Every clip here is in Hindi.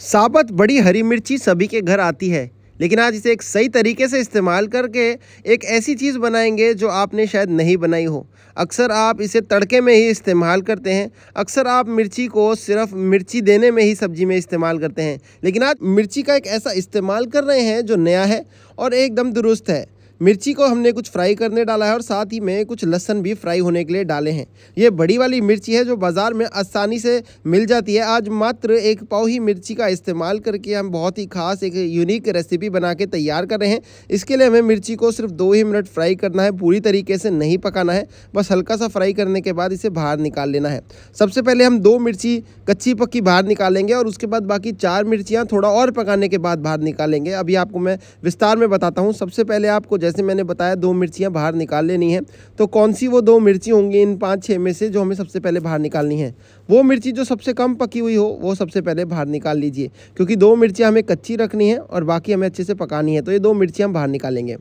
साबत बड़ी हरी मिर्ची सभी के घर आती है लेकिन आज इसे एक सही तरीके से इस्तेमाल करके एक ऐसी चीज़ बनाएंगे जो आपने शायद नहीं बनाई हो अक्सर आप इसे तड़के में ही इस्तेमाल करते हैं अक्सर आप मिर्ची को सिर्फ मिर्ची देने में ही सब्जी में इस्तेमाल करते हैं लेकिन आज मिर्ची का एक ऐसा इस्तेमाल कर रहे हैं जो नया है और एकदम दुरुस्त है मिर्ची को हमने कुछ फ्राई करने डाला है और साथ ही में कुछ लहसन भी फ्राई होने के लिए डाले हैं ये बड़ी वाली मिर्ची है जो बाज़ार में आसानी से मिल जाती है आज मात्र एक पाव ही मिर्ची का इस्तेमाल करके हम बहुत ही खास एक यूनिक रेसिपी बना के तैयार कर रहे हैं इसके लिए हमें मिर्ची को सिर्फ दो ही मिनट फ्राई करना है पूरी तरीके से नहीं पकाना है बस हल्का सा फ्राई करने के बाद इसे बाहर निकाल लेना है सबसे पहले हम दो मिर्ची कच्ची पक्की बाहर निकालेंगे और उसके बाद बाकी चार मिर्चियाँ थोड़ा और पकाने के बाद बाहर निकालेंगे अभी आपको मैं विस्तार में बताता हूँ सबसे पहले आपको जैसे मैंने बताया दो मिर्चियाँ बाहर निकाल लेनी है तो कौन सी वो दो मिर्ची होंगी इन पाँच छः में से जो हमें सबसे पहले बाहर निकालनी है वो मिर्ची जो सबसे कम पकी हुई हो वो सबसे पहले बाहर निकाल लीजिए क्योंकि दो मिर्चियाँ हमें कच्ची रखनी है और बाकी हमें अच्छे से पकानी है तो ये दो मिर्चियाँ हम बाहर निकालेंगे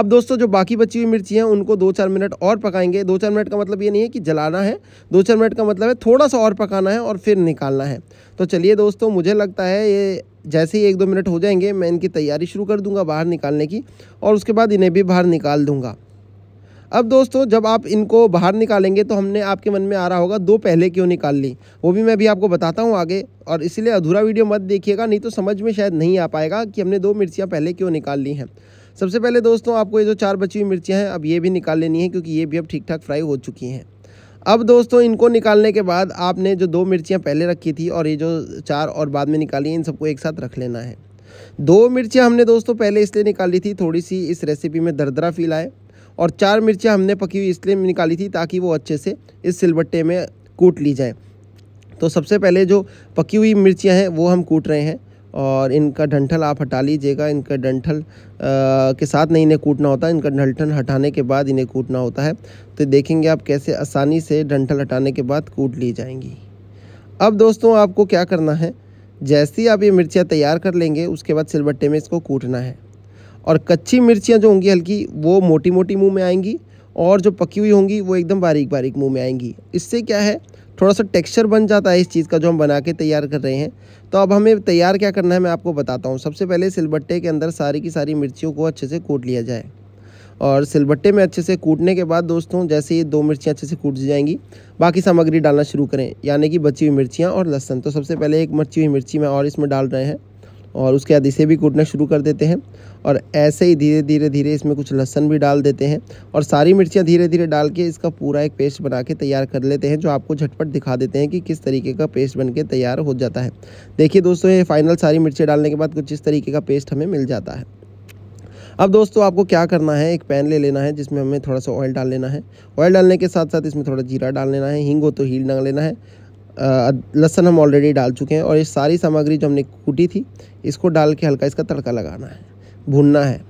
अब दोस्तों जो बाकी बची हुई मिर्ची हैं उनको दो चार मिनट और पकाएंगे दो चार मिनट का मतलब ये नहीं है कि जलाना है दो चार मिनट का मतलब है थोड़ा सा और पकाना है और फिर निकालना है तो चलिए दोस्तों मुझे लगता है ये जैसे ही एक दो मिनट हो जाएंगे मैं इनकी तैयारी शुरू कर दूंगा बाहर निकालने की और उसके बाद इन्हें भी बाहर निकाल दूंगा अब दोस्तों जब आप इनको बाहर निकालेंगे तो हमने आपके मन में आ रहा होगा दो पहले क्यों निकाल ली वो भी मैं भी आपको बताता हूँ आगे और इसलिए अधूरा वीडियो मत देखिएगा नहीं तो समझ में शायद नहीं आ पाएगा कि हमने दो मिर्चियाँ पहले क्यों निकाल ली हैं सबसे पहले दोस्तों आपको ये जो चार बची हुई मिर्चियाँ हैं अब ये भी निकाल लेनी है क्योंकि ये भी अब ठीक ठाक फ्राई हो चुकी हैं अब दोस्तों इनको निकालने के बाद आपने जो दो मिर्चियाँ पहले रखी थी और ये जो चार और बाद में निकाली इन सबको एक साथ रख लेना है दो मिर्चियाँ हमने दोस्तों पहले इसलिए निकाली थी थोड़ी सी इस रेसिपी में दरदरा फील आए और चार मिर्चियाँ हमने पकी हुई इसलिए निकाली थी ताकि वो अच्छे से इस सिलबट्टे में कूट ली जाए तो सबसे पहले जो पकी हुई मिर्चियाँ हैं वो हम कूट रहे हैं और इनका डंठल आप हटा लीजिएगा इनका डंठल के साथ नहीं इन्हें कूटना होता इनका डंठल हटाने के बाद इन्हें कूटना होता है तो देखेंगे आप कैसे आसानी से डंठल हटाने के बाद कूट ली जाएंगी अब दोस्तों आपको क्या करना है जैसे ही आप ये मिर्चियाँ तैयार कर लेंगे उसके बाद सिलबट्टे में इसको कूटना है और कच्ची मिर्चियाँ जो होंगी हल्की वो मोटी मोटी मुँह में आएँगी और जो पकी हुई होंगी वो एकदम बारीक बारीक मुँह में आएँगी इससे क्या है थोड़ा सा टेक्सचर बन जाता है इस चीज़ का जो हम बना के तैयार कर रहे हैं तो अब हमें तैयार क्या करना है मैं आपको बताता हूँ सबसे पहले सिलबट्टे के अंदर सारी की सारी मिर्चियों को अच्छे से कूट लिया जाए और सिलबट्टे में अच्छे से कूटने के बाद दोस्तों जैसे ये दो मिर्चियाँ अच्छे से कूट जाएंगी बाकी सामग्री डालना शुरू करें यानी कि बची हुई मिर्चियाँ और लहसन तो सबसे पहले एक मची हुई मिर्ची मैं और इसमें डाल रहे हैं और उसके बाद इसे भी कूटना शुरू कर देते हैं और ऐसे ही धीरे धीरे धीरे इसमें कुछ लहसन भी डाल देते हैं और सारी मिर्चियाँ धीरे धीरे डाल के इसका पूरा एक पेस्ट बना के तैयार कर लेते हैं जो आपको झटपट दिखा देते हैं कि किस तरीके का पेस्ट बन के तैयार हो जाता है देखिए दोस्तों ये फाइनल सारी मिर्चें डालने के बाद कुछ इस तरीके का पेस्ट हमें मिल जाता है अब दोस्तों आपको क्या करना है एक पैन ले लेना है जिसमें हमें थोड़ा सा ऑयल डाल लेना है ऑयल डालने के साथ साथ इसमें थोड़ा जीरा डाल लेना है हींग हो तो हील डाल लेना है लहसन हम ऑलरेडी डाल चुके हैं और ये सारी सामग्री जो हमने कूटी थी इसको डाल के हल्का इसका तड़का लगाना है भूनना है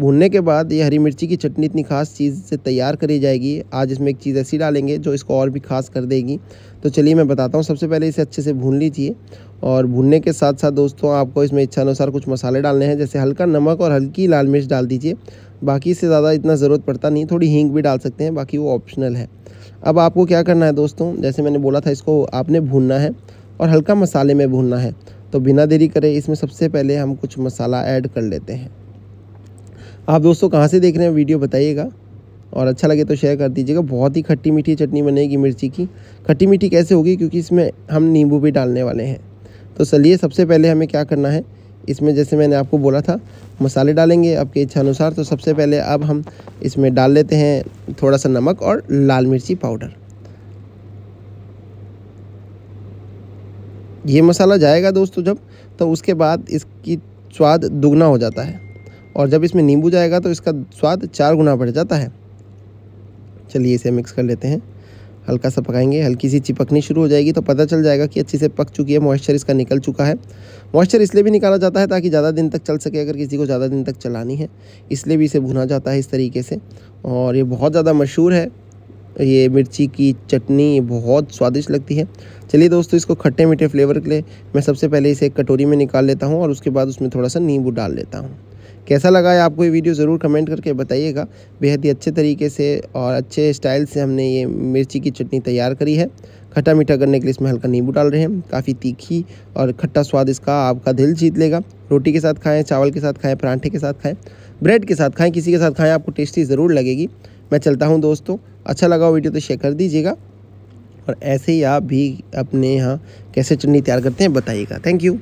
भूनने के बाद ये हरी मिर्ची की चटनी इतनी खास चीज़ से तैयार करी जाएगी आज इसमें एक चीज़ ऐसी डालेंगे जो इसको और भी खास कर देगी तो चलिए मैं बताता हूँ सबसे पहले इसे अच्छे से भून लीजिए और भूनने के साथ साथ दोस्तों आपको इसमें इच्छा अनुसार कुछ मसाले डालने हैं जैसे हल्का नमक और हल्की लाल मिर्च डाल दीजिए बाकी से ज़्यादा इतना ज़रूरत पड़ता नहीं थोड़ी हींग भी डाल सकते हैं बाकी वो ऑप्शनल है अब आपको क्या करना है दोस्तों जैसे मैंने बोला था इसको आपने भूनना है और हल्का मसाले में भूनना है तो बिना देरी करें इसमें सबसे पहले हम कुछ मसाला ऐड कर लेते हैं आप दोस्तों कहाँ से देख रहे हैं वीडियो बताइएगा और अच्छा लगे तो शेयर कर दीजिएगा बहुत ही खट्टी मीठी चटनी बनेगी मिर्ची की खट्टी मीठी कैसे होगी क्योंकि इसमें हम नींबू भी डालने वाले हैं तो चलिए सबसे पहले हमें क्या करना है इसमें जैसे मैंने आपको बोला था मसाले डालेंगे आपकी इच्छा अनुसार तो सबसे पहले अब हम इसमें डाल लेते हैं थोड़ा सा नमक और लाल मिर्ची पाउडर ये मसाला जाएगा दोस्तों जब तो उसके बाद इसकी स्वाद दुगना हो जाता है और जब इसमें नींबू जाएगा तो इसका स्वाद चार गुना बढ़ जाता है चलिए इसे मिक्स कर लेते हैं हल्का सा पकाएंगे हल्की सी चिपकनी शुरू हो जाएगी तो पता चल जाएगा कि अच्छी से पक चुकी है मॉइस्चर इसका निकल चुका है मॉइस्चर इसलिए भी निकाला जाता है ताकि ज़्यादा दिन तक चल सके अगर किसी को ज़्यादा दिन तक चलानी है इसलिए भी इसे भुना जाता है इस तरीके से और ये बहुत ज़्यादा मशहूर है ये मिर्ची की चटनी बहुत स्वादिष्ट लगती है चलिए दोस्तों इसको खट्टे मीठे फ्लेवर के लिए मैं सबसे पहले इसे एक कटोरी में निकाल लेता हूँ और उसके बाद उसमें थोड़ा सा नींबू डाल लेता हूँ कैसा लगा है आपको ये वीडियो ज़रूर कमेंट करके बताइएगा बेहद ही अच्छे तरीके से और अच्छे स्टाइल से हमने ये मिर्ची की चटनी तैयार करी है खट्टा मीठा करने के लिए इसमें हल्का नींबू डाल रहे हैं काफ़ी तीखी और खट्टा स्वाद इसका आपका दिल जीत लेगा रोटी के साथ खाएँ चावल के साथ खाएँ परांठे के साथ खाएँ ब्रेड के साथ खाएँ किसी के साथ खाएँ आपको टेस्टी ज़रूर लगेगी मैं चलता हूँ दोस्तों अच्छा लगा वीडियो तो शेयर कर दीजिएगा और ऐसे ही आप भी अपने यहाँ कैसे चटनी तैयार करते हैं बताइएगा थैंक यू